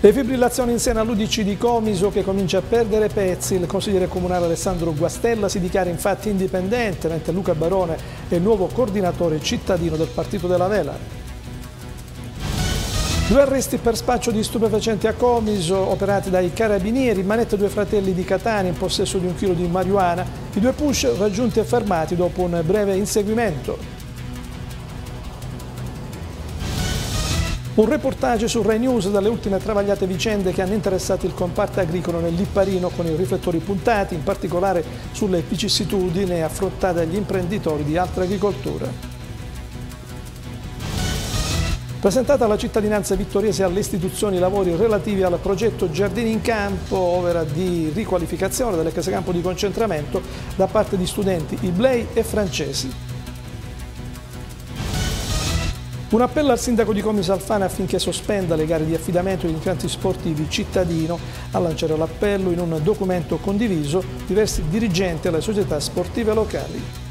Le Defibrillazione in seno all'Udici di Comiso che comincia a perdere pezzi, il consigliere comunale Alessandro Guastella si dichiara infatti indipendente, mentre Luca Barone è il nuovo coordinatore cittadino del Partito della Vela. Due arresti per spaccio di stupefacenti a Comiso operati dai carabinieri, manette due fratelli di Catania in possesso di un chilo di marijuana, i due push raggiunti e fermati dopo un breve inseguimento. Un reportage su Rai News dalle ultime travagliate vicende che hanno interessato il comparto agricolo nell'Ipparino con i riflettori puntati, in particolare sulle vicissitudini affrontate dagli imprenditori di altra agricoltura. Presentata alla cittadinanza vittoriese e alle istituzioni i lavori relativi al progetto Giardini in Campo, opera di riqualificazione delle case campo di concentramento da parte di studenti iblei e francesi. Un appello al sindaco di Come Salfane affinché sospenda le gare di affidamento di impianti sportivi cittadino. A lanciare l'appello in un documento condiviso diversi dirigenti alle società sportive locali.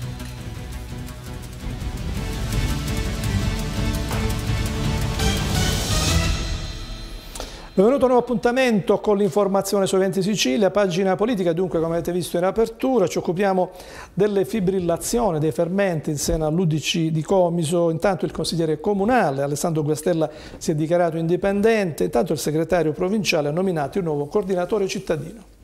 Benvenuto a un nuovo appuntamento con l'informazione su Eventi Sicilia, pagina politica, dunque come avete visto in apertura ci occupiamo delle fibrillazioni, dei fermenti in seno all'Udici di Comiso, intanto il consigliere comunale Alessandro Guastella si è dichiarato indipendente, intanto il segretario provinciale ha nominato il nuovo coordinatore cittadino.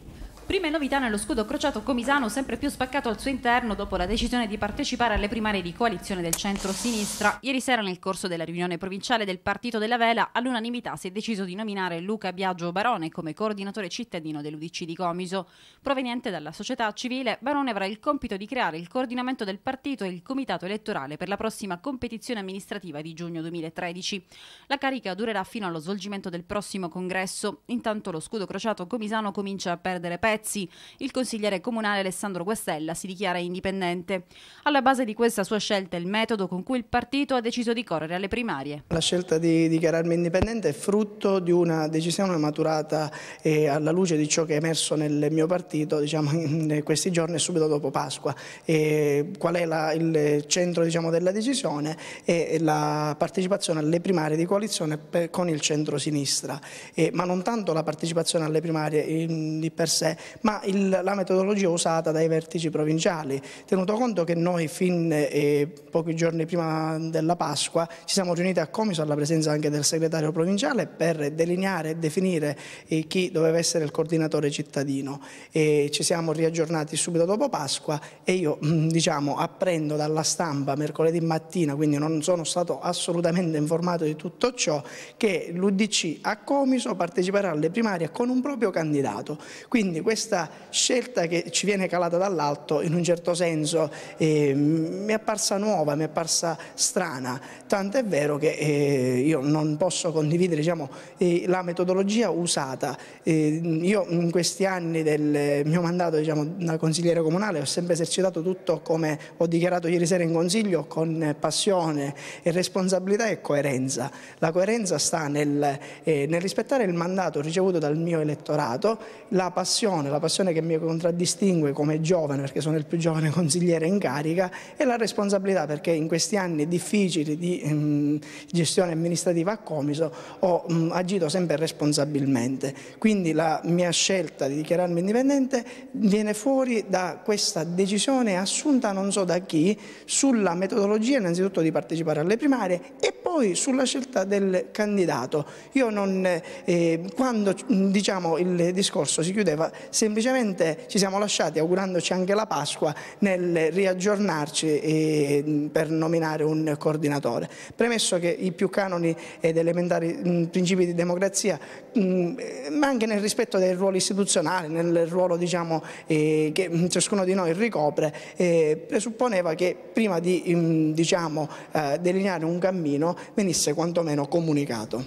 Prime novità nello scudo crociato comisano sempre più spaccato al suo interno dopo la decisione di partecipare alle primarie di coalizione del centro-sinistra. Ieri sera nel corso della riunione provinciale del Partito della Vela all'unanimità si è deciso di nominare Luca Biagio Barone come coordinatore cittadino dell'Udc di Comiso. Proveniente dalla società civile, Barone avrà il compito di creare il coordinamento del partito e il comitato elettorale per la prossima competizione amministrativa di giugno 2013. La carica durerà fino allo svolgimento del prossimo congresso. Intanto lo scudo crociato comisano comincia a perdere pezzi prezzi. Il consigliere comunale Alessandro Questella si dichiara indipendente. Alla base di questa sua scelta è il metodo con cui il partito ha deciso di correre alle primarie. La scelta di dichiararmi indipendente è frutto di una decisione maturata eh, alla luce di ciò che è emerso nel mio partito diciamo, in questi giorni e subito dopo Pasqua. E qual è la, il centro diciamo, della decisione? È la partecipazione alle primarie di coalizione per, con il centro-sinistra, eh, ma non tanto la partecipazione alle primarie in, di per sé, ma il, la metodologia usata dai vertici provinciali, tenuto conto che noi fin eh, pochi giorni prima della Pasqua ci siamo riuniti a Comiso alla presenza anche del segretario provinciale per delineare e definire eh, chi doveva essere il coordinatore cittadino. E ci siamo riaggiornati subito dopo Pasqua e io mm, diciamo, apprendo dalla stampa mercoledì mattina, quindi non sono stato assolutamente informato di tutto ciò, che l'UDC a Comiso parteciperà alle primarie con un proprio candidato. Quindi questa scelta che ci viene calata dall'alto in un certo senso eh, mi è apparsa nuova, mi è apparsa strana, tanto è vero che eh, io non posso condividere diciamo, eh, la metodologia usata. Eh, io in questi anni del mio mandato diciamo, da consigliere comunale ho sempre esercitato tutto come ho dichiarato ieri sera in consiglio con passione e responsabilità e coerenza. La coerenza sta nel, eh, nel rispettare il mandato ricevuto dal mio elettorato, la passione passione, la passione che mi contraddistingue come giovane, perché sono il più giovane consigliere in carica, e la responsabilità perché in questi anni difficili di mh, mm, gestione amministrativa a Comiso ho mh, mm, agito sempre responsabilmente. Quindi la mia scelta di dichiararmi indipendente viene fuori da questa decisione assunta non so da chi sulla metodologia innanzitutto di partecipare alle primarie e poi sulla scelta del candidato. Non, eh, quando diciamo, il discorso si chiudeva, semplicemente ci siamo lasciati, augurandoci anche la Pasqua, nel riaggiornarci eh, per nominare un coordinatore. Premesso che i più canoni ed elementari mh, mm, principi di democrazia, mh, mm, eh, ma anche nel rispetto del ruolo istituzionale, nel ruolo diciamo, eh, che mm, ciascuno di noi ricopre, eh, presupponeva che prima di mh, diciamo, eh, delineare un cammino venisse quantomeno comunicato.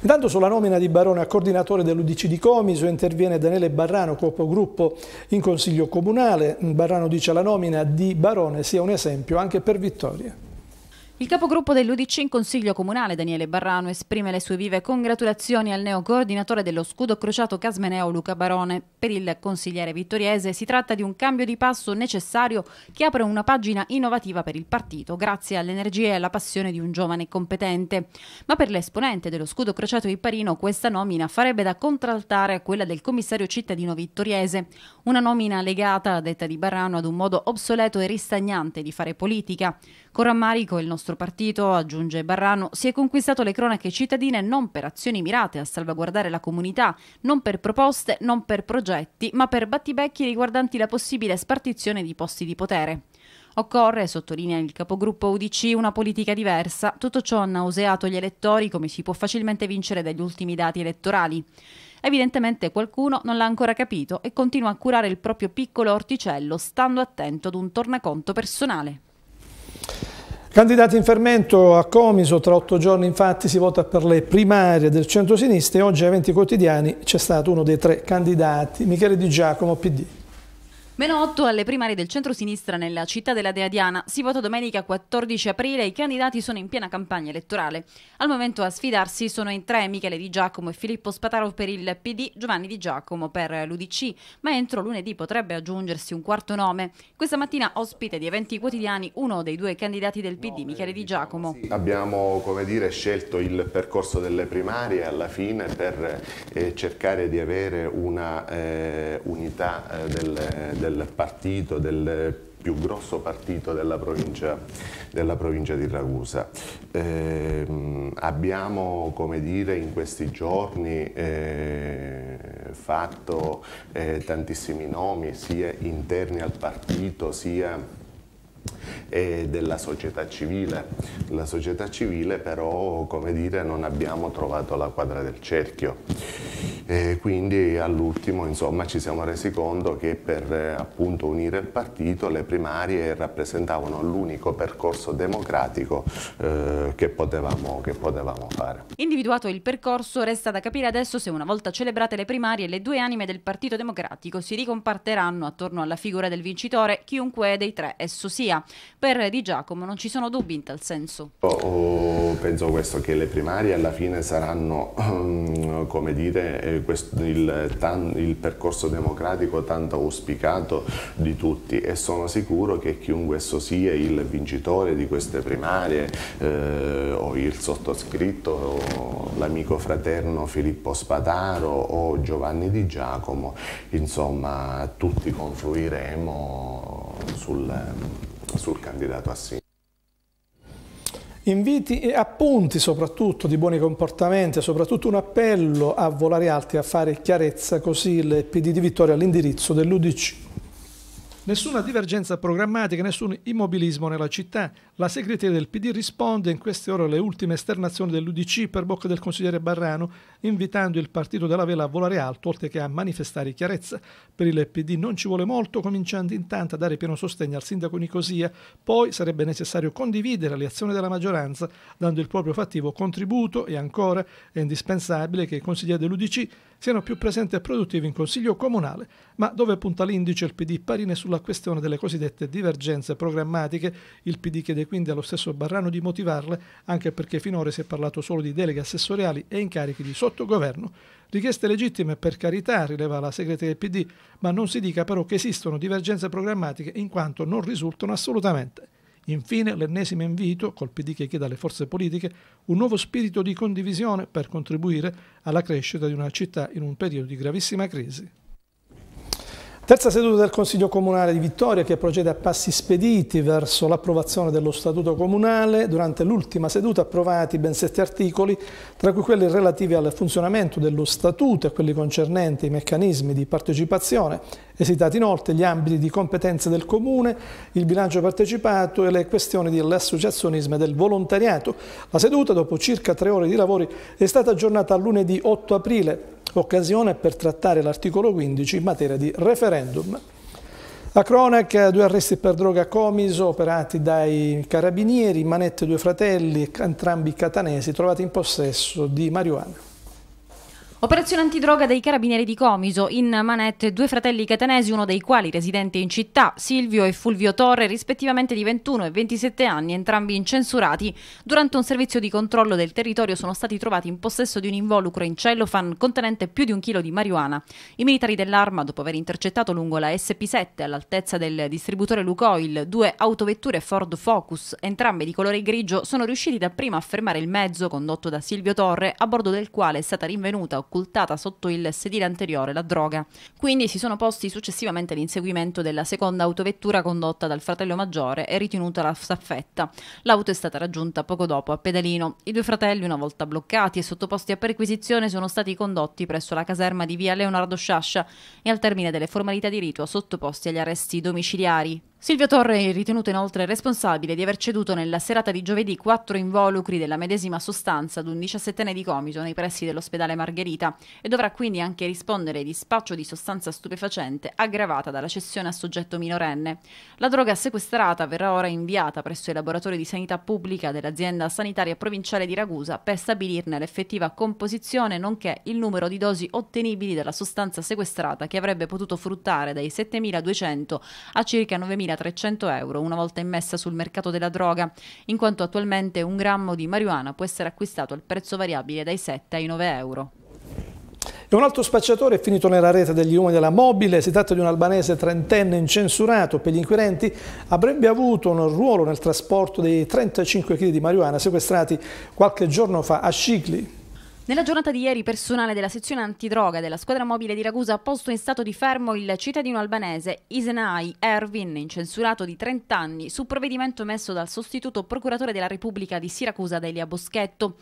Intanto sulla nomina di Barone a coordinatore dell'Udc di Comiso interviene Daniele Barrano, capogruppo in Consiglio Comunale. Barrano dice che la nomina di Barone sia un esempio anche per Vittoria. Il capogruppo dell'Udc in Consiglio Comunale, Daniele Barrano, esprime le sue vive congratulazioni al neo coordinatore dello scudo crociato Casmeneo Luca Barone. Per il consigliere vittoriese si tratta di un cambio di passo necessario che apre una pagina innovativa per il partito, grazie all'energia e alla passione di un giovane competente. Ma per l'esponente dello scudo crociato Ipparino questa nomina farebbe da contraltare a quella del commissario cittadino vittoriese. Una nomina legata, a detta di Barrano, ad un modo obsoleto e ristagnante di fare politica. Con rammarico il nostro partito, aggiunge Barrano, si è conquistato le cronache cittadine non per azioni mirate a salvaguardare la comunità, non per proposte, non per progetti, ma per battibecchi riguardanti la possibile spartizione di posti di potere. Occorre, sottolinea il capogruppo UDC, una politica diversa. Tutto ciò ha nauseato gli elettori, come si può facilmente vincere dagli ultimi dati elettorali. Evidentemente qualcuno non l'ha ancora capito e continua a curare il proprio piccolo orticello, stando attento ad un tornaconto personale. Candidati in fermento a Comiso, tra otto giorni infatti si vota per le primarie del centro-sinistra e oggi a eventi quotidiani c'è stato uno dei tre candidati, Michele Di Giacomo, PD. Meno 8 alle primarie del centro-sinistra nella città della Dea Diana. Si vota domenica 14 aprile e i candidati sono in piena campagna elettorale. Al momento a sfidarsi sono in tre Michele Di Giacomo e Filippo Spataro per il PD, Giovanni Di Giacomo per l'UDC, ma entro lunedì potrebbe aggiungersi un quarto nome. Questa mattina ospite di eventi quotidiani uno dei due candidati del PD, Michele Di Giacomo. Sì, abbiamo, come dire, scelto il percorso delle primarie alla fine per eh, cercare di avere una eh, unità eh, del del partito, del più grosso partito della provincia, della provincia di Ragusa. Eh, abbiamo, come dire, in questi giorni eh, fatto eh, tantissimi nomi, sia interni al partito, sia e della società civile. La società civile però, come dire, non abbiamo trovato la quadra del cerchio. E quindi all'ultimo insomma, ci siamo resi conto che per appunto, unire il partito le primarie rappresentavano l'unico percorso democratico eh, che, potevamo, che potevamo fare. Individuato il percorso resta da capire adesso se una volta celebrate le primarie le due anime del Partito Democratico si ricomparteranno attorno alla figura del vincitore chiunque dei tre esso sia sia per Di Giacomo, non ci sono dubbi in tal senso? Oh, penso questo, che le primarie alla fine saranno, ehm, come dire, eh, questo, il, tan, il percorso democratico tanto auspicato di tutti e sono sicuro che chiunque esso sia il vincitore di queste primarie eh, o il sottoscritto l'amico fraterno Filippo Spataro o Giovanni Di Giacomo, insomma tutti confluiremo sul sul candidato a sindaco. Inviti e appunti soprattutto di buoni comportamenti, e soprattutto un appello a volare alti, a fare chiarezza, così il PD di Vittoria all'indirizzo dell'Udc. Nessuna divergenza programmatica, nessun immobilismo nella città. La segreteria del PD risponde in queste ore alle ultime esternazioni dell'UDC per bocca del consigliere Barrano, invitando il partito della Vela a volare alto, oltre che a manifestare chiarezza. Per il PD non ci vuole molto, cominciando intanto a dare pieno sostegno al sindaco Nicosia. Poi sarebbe necessario condividere le azioni della maggioranza, dando il proprio fattivo contributo e ancora è indispensabile che i consiglieri dell'UDC siano più presenti e produttivi in consiglio comunale. Ma dove punta l'indice il PD? Parine sulla sulla questione delle cosiddette divergenze programmatiche, il PD chiede quindi allo stesso Barrano di motivarle, anche perché finora si è parlato solo di deleghe assessoriali e incarichi di sottogoverno. Richieste legittime per carità, rileva la segretaria del PD, ma non si dica però che esistono divergenze programmatiche in quanto non risultano assolutamente. Infine l'ennesimo invito, col PD che chiede alle forze politiche, un nuovo spirito di condivisione per contribuire alla crescita di una città in un periodo di gravissima crisi. Terza seduta del Consiglio Comunale di Vittoria che procede a passi spediti verso l'approvazione dello Statuto Comunale. Durante l'ultima seduta approvati ben sette articoli, tra cui quelli relativi al funzionamento dello Statuto e quelli concernenti i meccanismi di partecipazione. Esitati inoltre gli ambiti di competenza del Comune, il bilancio partecipato e le questioni dell'associazionismo e del volontariato. La seduta, dopo circa tre ore di lavori, è stata aggiornata a lunedì 8 aprile occasione per trattare l'articolo 15 in materia di referendum. A Cronaca, due arresti per droga a Comiso operati dai carabinieri, manette e due fratelli, entrambi catanesi, trovati in possesso di marijuana. Operazione antidroga dei carabinieri di Comiso. In manette due fratelli catanesi, uno dei quali residente in città, Silvio e Fulvio Torre, rispettivamente di 21 e 27 anni, entrambi incensurati. Durante un servizio di controllo del territorio sono stati trovati in possesso di un involucro in cellofan contenente più di un chilo di marijuana. I militari dell'arma, dopo aver intercettato lungo la SP7 all'altezza del distributore Lucoil due autovetture Ford Focus, entrambe di colore grigio, sono riusciti dapprima a fermare il mezzo condotto da Silvio Torre, a bordo del quale è stata rinvenuta occultata sotto il sedile anteriore la droga. Quindi si sono posti successivamente all'inseguimento della seconda autovettura condotta dal fratello maggiore e ritenuta la staffetta. L'auto è stata raggiunta poco dopo a Pedalino. I due fratelli, una volta bloccati e sottoposti a perquisizione, sono stati condotti presso la caserma di via Leonardo Sciascia e al termine delle formalità di rito sottoposti agli arresti domiciliari. Silvio Torre è ritenuto inoltre responsabile di aver ceduto nella serata di giovedì quattro involucri della medesima sostanza ad un 17enne di comito nei pressi dell'ospedale Margherita e dovrà quindi anche rispondere di spaccio di sostanza stupefacente aggravata dalla cessione a soggetto minorenne. La droga sequestrata verrà ora inviata presso i laboratori di sanità pubblica dell'azienda sanitaria provinciale di Ragusa per stabilirne l'effettiva composizione nonché il numero di dosi ottenibili della sostanza sequestrata che avrebbe potuto fruttare dai 7.200 a circa 9.000 2.300 euro una volta immessa sul mercato della droga, in quanto attualmente un grammo di marijuana può essere acquistato al prezzo variabile dai 7 ai 9 euro. E un altro spacciatore è finito nella rete degli uomini della mobile, si tratta di un albanese trentenne incensurato per gli inquirenti, avrebbe avuto un ruolo nel trasporto dei 35 kg di marijuana sequestrati qualche giorno fa a Scicli. Nella giornata di ieri personale della sezione antidroga della squadra mobile di Ragusa ha posto in stato di fermo il cittadino albanese Isenai Ervin, incensurato di 30 anni, su provvedimento messo dal sostituto procuratore della Repubblica di Siracusa Delia Boschetto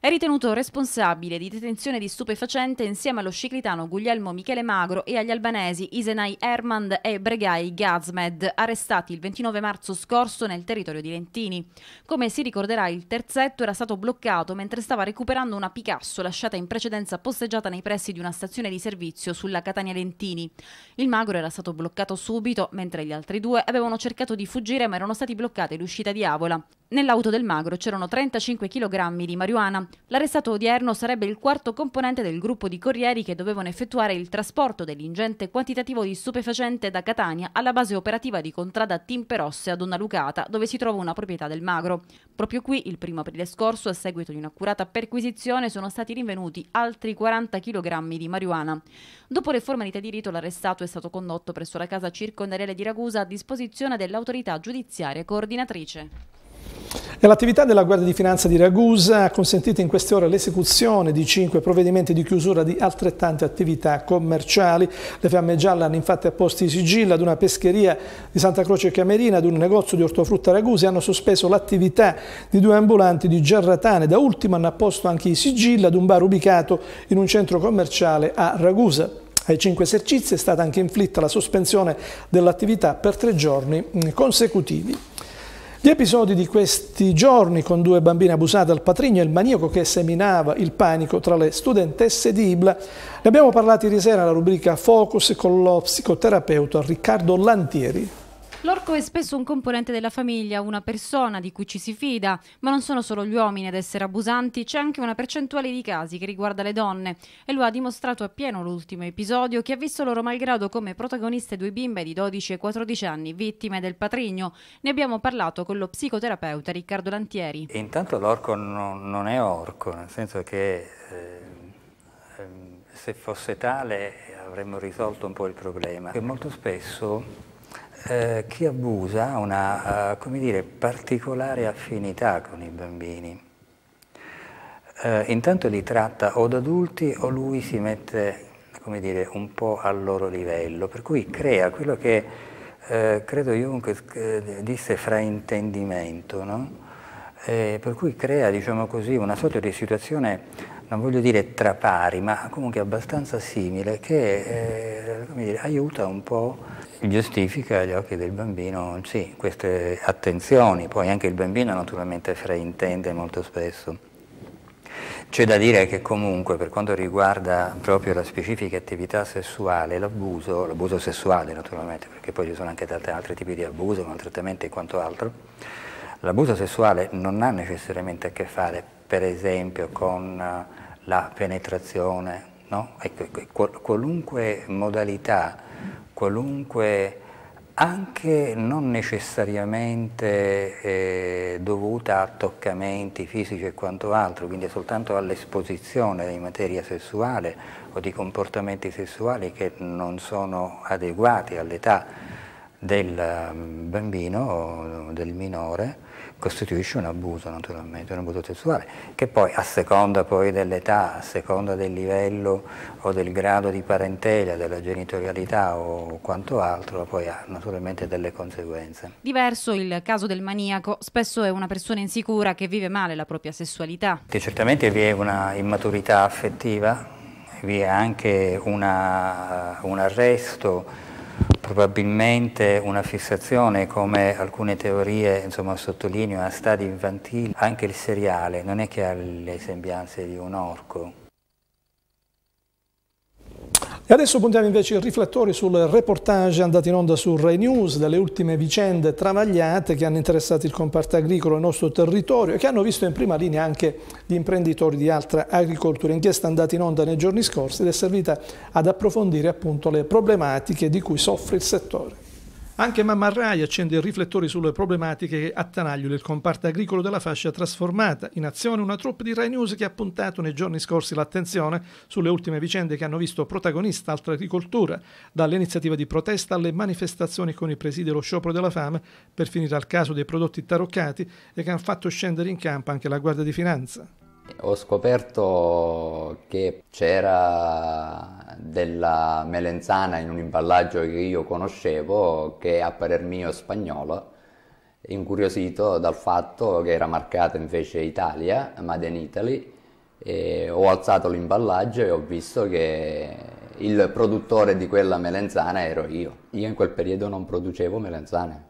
è ritenuto responsabile di detenzione di stupefacente insieme allo sciclitano Guglielmo Michele Magro e agli albanesi Isenai Ermand e Bregai Gazmed, arrestati il 29 marzo scorso nel territorio di Lentini. Come si ricorderà, il terzetto era stato bloccato mentre stava recuperando una Picasso lasciata in precedenza posteggiata nei pressi di una stazione di servizio sulla Catania Lentini. Il Magro era stato bloccato subito, mentre gli altri due avevano cercato di fuggire ma erano stati bloccati all'uscita di Avola. Nell'auto del magro c'erano 35 kg di marijuana. L'arrestato odierno sarebbe il quarto componente del gruppo di corrieri che dovevano effettuare il trasporto dell'ingente quantitativo di stupefacente da Catania alla base operativa di Contrada Timperosse a Donna Lucata, dove si trova una proprietà del magro. Proprio qui, il 1 aprile scorso, a seguito di un'accurata perquisizione, sono stati rinvenuti altri 40 kg di marijuana. Dopo le formalità di rito, l'arrestato è stato condotto presso la casa circondariale di Ragusa a disposizione dell'autorità giudiziaria coordinatrice. L'attività della Guardia di Finanza di Ragusa ha consentito in queste ore l'esecuzione di cinque provvedimenti di chiusura di altrettante attività commerciali. Le fiamme gialle hanno infatti apposto i sigilli ad una pescheria di Santa Croce Camerina, ad un negozio di ortofrutta Ragusa e hanno sospeso l'attività di due ambulanti di Gerratane. Da ultimo hanno apposto anche i sigilli ad un bar ubicato in un centro commerciale a Ragusa. Ai cinque esercizi è stata anche inflitta la sospensione dell'attività per tre giorni mm, consecutivi. Gli episodi di questi giorni con due bambine abusate al patrigno e il maniaco che seminava il panico tra le studentesse di Ibla, ne abbiamo parlato ieri sera nella rubrica Focus con lo psicoterapeuta Riccardo Lantieri. L'orco è spesso un componente della famiglia, una persona di cui ci si fida, ma non sono solo gli uomini ad essere abusanti, c'è anche una percentuale di casi che riguarda le donne e lo ha dimostrato appieno l'ultimo episodio che ha visto loro malgrado come protagoniste due bimbe di 12 e 14 anni vittime del patrigno. Ne abbiamo parlato con lo psicoterapeuta Riccardo Lantieri. E intanto l'orco non, non, è orco, nel senso che eh, ehm, se fosse tale avremmo risolto un po' il problema. Che molto spesso eh, chi abusa ha una eh, come dire, particolare affinità con i bambini. Eh, intanto li tratta o da adulti o lui si mette come dire, un po' al loro livello, per cui crea quello che eh, credo Jung disse fraintendimento, no? Eh, per cui crea diciamo così, una sorta di situazione non voglio dire tra pari, ma comunque abbastanza simile, che eh, dire, aiuta un po' giustifica agli occhi del bambino sì, queste attenzioni, poi anche il bambino naturalmente fraintende molto spesso. C'è da dire che comunque per quanto riguarda proprio la specifica attività sessuale, l'abuso, l'abuso sessuale naturalmente, perché poi ci sono anche tanti altri tipi di abuso, maltrattamenti e quanto altro, l'abuso sessuale non ha necessariamente a che fare per esempio con eh, la penetrazione, no? ecco, ecco qualunque modalità qualunque anche non necessariamente eh, dovuta a toccamenti fisici e quanto altro, quindi soltanto all'esposizione di materia sessuale o di comportamenti sessuali che non sono adeguati all'età del mm, bambino o del minore, costituisce un abuso naturalmente, un abuso sessuale, che poi a seconda dell'età, a seconda del livello o del grado di parentela, della genitorialità o quanto altro, poi ha naturalmente delle conseguenze. Diverso il caso del maniaco, spesso è una persona insicura che vive male la propria sessualità. E certamente vi è una immaturità affettiva, vi è anche una, un arresto, probabilmente una fissazione, come alcune teorie insomma, sottolineano, a stadi infantili, anche il seriale non è che ha le sembianze di un orco, e adesso puntiamo invece i riflettori sul reportage andato in onda su Rai News delle ultime vicende travagliate che hanno interessato il comparto agricolo e il nostro territorio e che hanno visto in prima linea anche gli imprenditori di altra agricoltura. Inchiesta andata in onda nei giorni scorsi ed è servita ad approfondire appunto le problematiche di cui soffre il settore. Anche Mamma Rai accende i riflettori sulle problematiche che attanagliano il comparto agricolo della fascia trasformata. In azione una troupe di Rai News che ha puntato nei giorni scorsi l'attenzione sulle ultime vicende che hanno visto protagonista altra agricoltura, dall'iniziativa di protesta alle manifestazioni con i presidi dello sciopero della fame, per finire al caso dei prodotti taroccati e che hanno fatto scendere in campo anche la Guardia di Finanza ho scoperto che c'era della melenzana in un imballaggio che io conoscevo, che a parer mio è spagnolo, incuriosito dal fatto che era marcata invece Italia, Made in Italy, ho alzato l'imballaggio e ho visto che il produttore di quella melenzana ero io. Io in quel periodo non producevo melenzane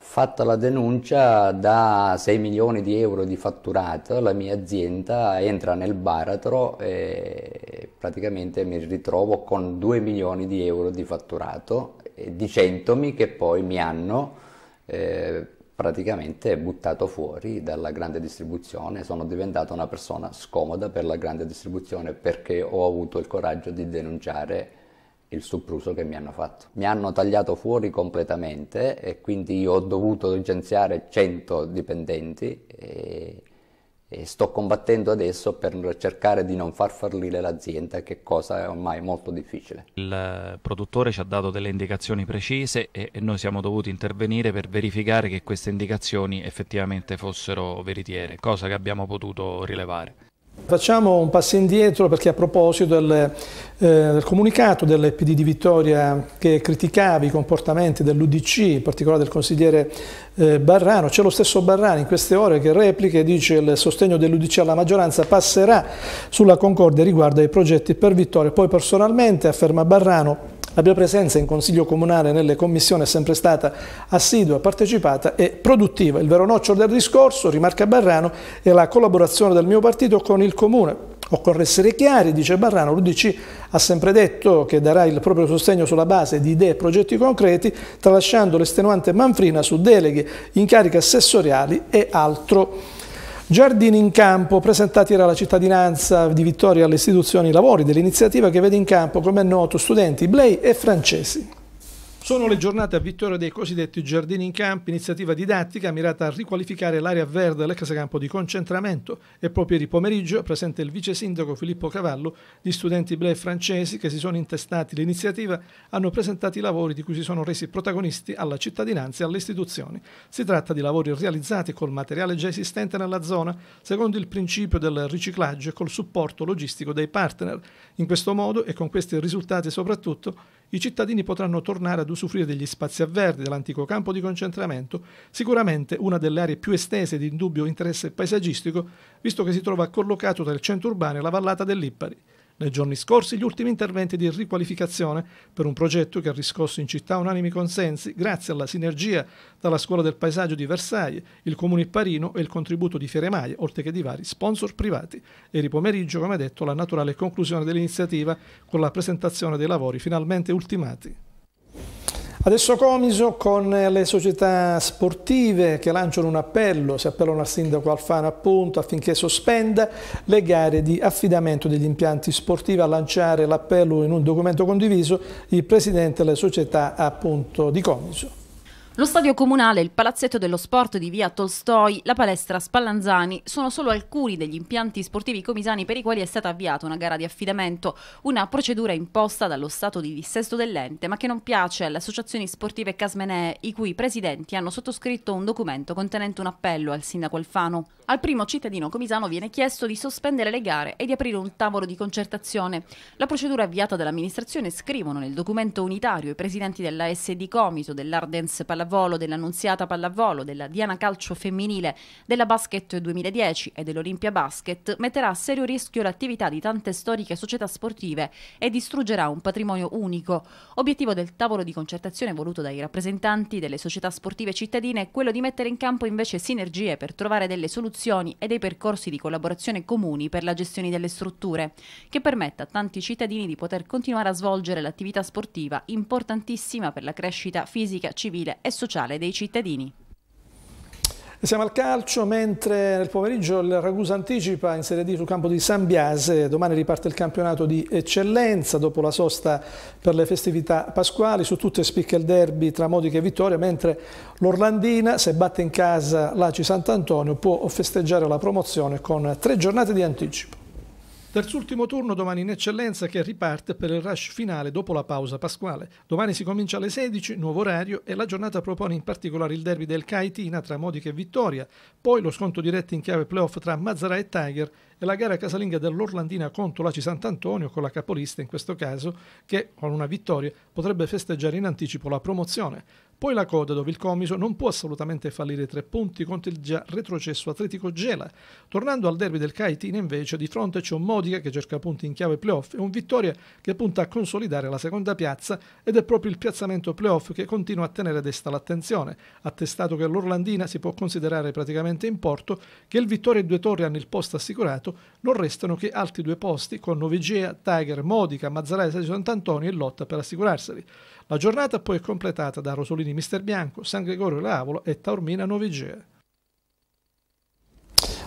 Fatta la denuncia, da 6 milioni di euro di fatturato la mia azienda entra nel baratro e praticamente mi ritrovo con 2 milioni di euro di fatturato, dicendomi che poi mi hanno eh, praticamente buttato fuori dalla grande distribuzione, sono diventata una persona scomoda per la grande distribuzione perché ho avuto il coraggio di denunciare il sopruso che mi hanno fatto. Mi hanno tagliato fuori completamente e quindi ho dovuto licenziare 100 dipendenti e, e sto combattendo adesso per cercare di non far fallire l'azienda, che cosa è ormai molto difficile. Il produttore ci ha dato delle indicazioni precise e, e noi siamo dovuti intervenire per verificare che queste indicazioni effettivamente fossero veritiere, cosa che abbiamo potuto rilevare. Facciamo un passo indietro perché a proposito del, eh, del comunicato dell'EPD di Vittoria che criticava i comportamenti dell'Udc, in particolare del consigliere eh, Barrano, c'è lo stesso Barrano in queste ore che replica e dice che il sostegno dell'Udc alla maggioranza passerà sulla concordia riguardo ai progetti per Vittoria. Poi personalmente, afferma Barrano, la mia presenza in Consiglio Comunale nelle commissioni è sempre stata assidua, partecipata e produttiva. Il vero nocciolo del discorso, rimarca Barrano, è la collaborazione del mio partito con il Comune, Occorre essere chiari, dice Barrano, l'Udc ha sempre detto che darà il proprio sostegno sulla base di idee e progetti concreti, tralasciando l'estenuante manfrina su deleghe, incariche assessoriali e altro. Giardini in campo, presentati dalla cittadinanza di Vittoria alle istituzioni lavori dell'iniziativa che vede in campo, come è noto, studenti, Blay e francesi. Sono le giornate a vittoria dei cosiddetti giardini in campo, iniziativa didattica mirata a riqualificare l'area verde dell'ex campo di concentramento e proprio ieri pomeriggio presente il vice sindaco Filippo Cavallo, gli studenti blei francesi che si sono intestati l'iniziativa hanno presentato i lavori di cui si sono resi protagonisti alla cittadinanza e alle istituzioni. Si tratta di lavori realizzati col materiale già esistente nella zona, secondo il principio del riciclaggio e col supporto logistico dei partner. In questo modo e con questi risultati soprattutto i cittadini potranno tornare ad usufruire degli spazi verdi dell'antico campo di concentramento, sicuramente una delle aree più estese di indubbio interesse paesaggistico, visto che si trova collocato tra il centro urbano e la vallata dell'Ippari. Nei giorni scorsi gli ultimi interventi di riqualificazione per un progetto che ha riscosso in città unanimi consensi grazie alla sinergia dalla Scuola del Paesaggio di Versailles, il Comune Parino e il contributo di Fieremaie, oltre che di vari sponsor privati. Ieri pomeriggio, come detto, la naturale conclusione dell'iniziativa con la presentazione dei lavori finalmente ultimati. Adesso Comiso con eh, le società sportive che lanciano un appello, si appellano al sindaco Alfano appunto affinché sospenda le gare di affidamento degli impianti sportivi a lanciare l'appello in un documento condiviso il presidente delle società appunto di Comiso. Lo stadio comunale, il palazzetto dello sport di via Tolstoi, la palestra Spallanzani sono solo alcuni degli impianti sportivi comisani per i quali è stata avviata una gara di affidamento, una procedura imposta dallo stato di dissesto dell'ente, ma che non piace alle associazioni sportive casmenee, i cui presidenti hanno sottoscritto un documento contenente un appello al sindaco Alfano. Al primo cittadino comisano viene chiesto di sospendere le gare e di aprire un tavolo di concertazione. La procedura avviata dall'amministrazione scrivono nel documento unitario i presidenti della SD Comiso, dell'Ardens Pallavolo, dell'Annunziata Pallavolo, della Diana Calcio Femminile, della Basket 2010 e dell'Olimpia Basket metterà a serio rischio l'attività di tante storiche società sportive e distruggerà un patrimonio unico. Obiettivo del tavolo di concertazione voluto dai rappresentanti delle società sportive cittadine è quello di mettere in campo invece sinergie per trovare delle soluzioni istituzioni e dei percorsi di collaborazione comuni per la gestione delle strutture, che permetta a tanti cittadini di poter continuare a svolgere l'attività sportiva importantissima per la crescita fisica, civile e sociale dei cittadini. Siamo al calcio, mentre nel pomeriggio il Ragusa anticipa in Serie D sul campo di San Biase. Domani riparte il campionato di eccellenza dopo la sosta per le festività pasquali. Su tutte spicca il derby tra Modica e Vittoria, mentre l'Orlandina, se batte in casa l'Aci Sant'Antonio, può festeggiare la promozione con tre giornate di anticipo. Terzultimo turno domani in eccellenza che riparte per il rush finale dopo la pausa pasquale. Domani si comincia alle 16, nuovo orario, e la giornata propone in particolare il derby del Caitina tra Modica e Vittoria, poi lo sconto diretto in chiave playoff tra Mazzara e Tiger e la gara casalinga dell'Orlandina contro l'Aci Sant'Antonio con la capolista in questo caso che con una vittoria potrebbe festeggiare in anticipo la promozione. Poi la coda dove il Comiso non può assolutamente fallire tre punti contro il già retrocesso Atletico Gela. Tornando al derby del Kaitin invece di fronte c'è un Modica che cerca punti in chiave playoff e un Vittoria che punta a consolidare la seconda piazza ed è proprio il piazzamento playoff che continua a tenere desta l'attenzione. Attestato che l'Orlandina si può considerare praticamente in porto, che il Vittoria e Due Torri hanno il posto assicurato, non restano che altri due posti con Novigea, Tiger, Modica, Mazzarese, Sant'Antonio in lotta per assicurarseli. La giornata poi è completata da Rosolini Mister Bianco, San Gregorio Lavolo e Taormina Novigere.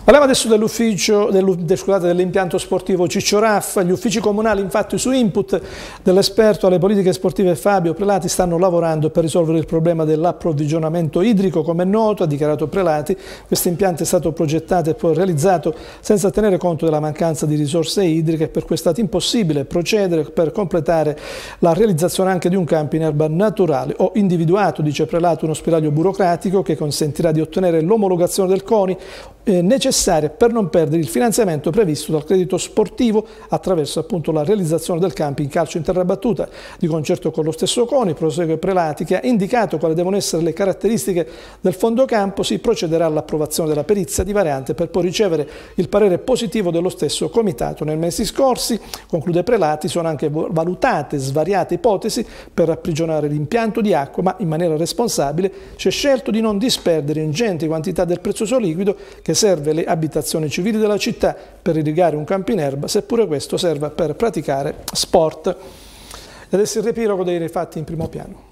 Parliamo adesso dell'ufficio, dell'impianto dell sportivo Ciccio Raffa. Gli uffici comunali infatti su input dell'esperto alle politiche sportive Fabio Prelati stanno lavorando per risolvere il problema dell'approvvigionamento idrico. Come è noto, ha dichiarato Prelati, questo impianto è stato progettato e poi realizzato senza tenere conto della mancanza di risorse idriche e per cui è stato impossibile procedere per completare la realizzazione anche di un campo in erba naturale. Ho individuato, dice Prelati, uno spiraglio burocratico che consentirà di ottenere l'omologazione del CONI eh, necessario necessarie per non perdere il finanziamento previsto dal credito sportivo attraverso appunto la realizzazione del campo in calcio in terra battuta. Di concerto con lo stesso CONI, prosegue Prelati, che ha indicato quali devono essere le caratteristiche del fondo campo, si procederà all'approvazione della perizia di variante per poi ricevere il parere positivo dello stesso Comitato. Nei mesi scorsi, conclude Prelati, sono anche valutate svariate ipotesi per appigionare l'impianto di acqua, ma in maniera responsabile si è scelto di non disperdere ingenti quantità del prezioso liquido che serve le le abitazioni civili della città per irrigare un campo in erba, seppure questo serva per praticare sport. Ed è il riepilogo dei fatti in primo piano.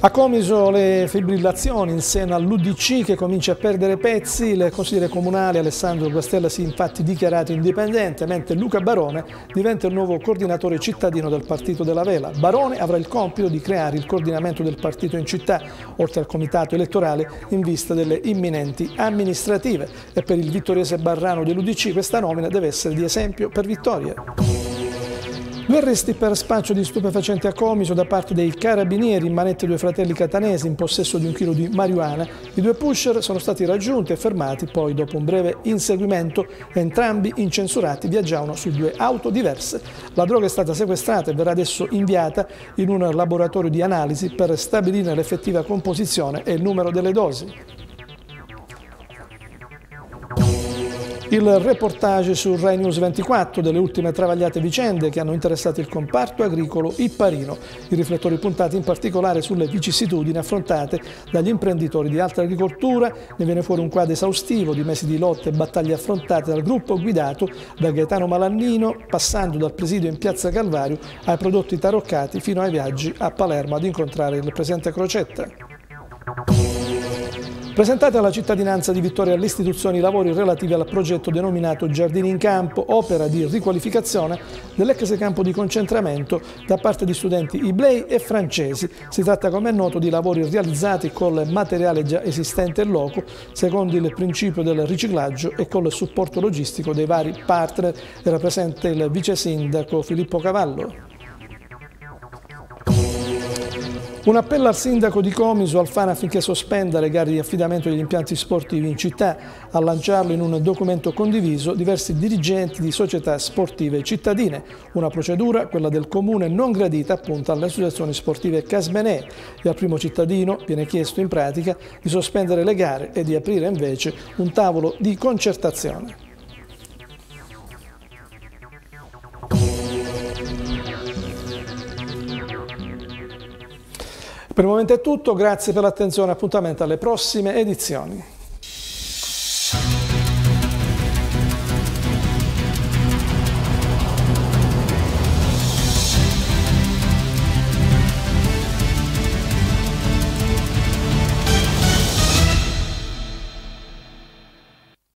A Comiso le fibrillazioni in seno all'Udc che comincia a perdere pezzi, il consigliere comunale Alessandro Guastella si è infatti dichiarato indipendente, mentre Luca Barone diventa il nuovo coordinatore cittadino del partito della Vela. Barone avrà il compito di creare il coordinamento del partito in città, oltre al comitato elettorale in vista delle imminenti amministrative e per il vittoriese Barrano dell'Udc questa nomina deve essere di esempio per vittoria. Due arresti per spaccio di stupefacenti a Comiso da parte dei carabinieri in manette due fratelli catanesi in possesso di un chilo di marijuana. I due pusher sono stati raggiunti e fermati, poi dopo un breve inseguimento entrambi incensurati viaggiavano su due auto diverse. La droga è stata sequestrata e verrà adesso inviata in un laboratorio di analisi per stabilire l'effettiva composizione e il numero delle dosi. Il reportage su Rai News 24 delle ultime travagliate vicende che hanno interessato il comparto agricolo ipparino. I riflettori puntati in particolare sulle vicissitudini affrontate dagli imprenditori di alta agricoltura. Ne viene fuori un quadro esaustivo di mesi di lotte e battaglie affrontate dal gruppo guidato da Gaetano Malannino, passando dal presidio in Piazza Calvario ai prodotti taroccati fino ai viaggi a Palermo ad incontrare il presidente Crocetta presentate alla cittadinanza di Vittoria e alle istituzioni i lavori relativi al progetto denominato Giardini in Campo, opera di riqualificazione dell'ex campo di concentramento da parte di studenti iblei e francesi. Si tratta, come è noto, di lavori realizzati col materiale già esistente in loco, secondo il principio del riciclaggio e col supporto logistico dei vari partner. Era presente il vice sindaco Filippo Cavallo. Un appello al sindaco di Comiso, Alfano, affinché sospenda le gare di affidamento degli impianti sportivi in città. A lanciarlo in un documento condiviso diversi dirigenti di società sportive cittadine. Una procedura, quella del comune, non gradita appunto alle associazioni sportive casmenee. E al primo cittadino viene chiesto in pratica di sospendere le gare e di aprire invece un tavolo di concertazione. Per il momento è tutto, grazie per l'attenzione, appuntamento alle prossime edizioni.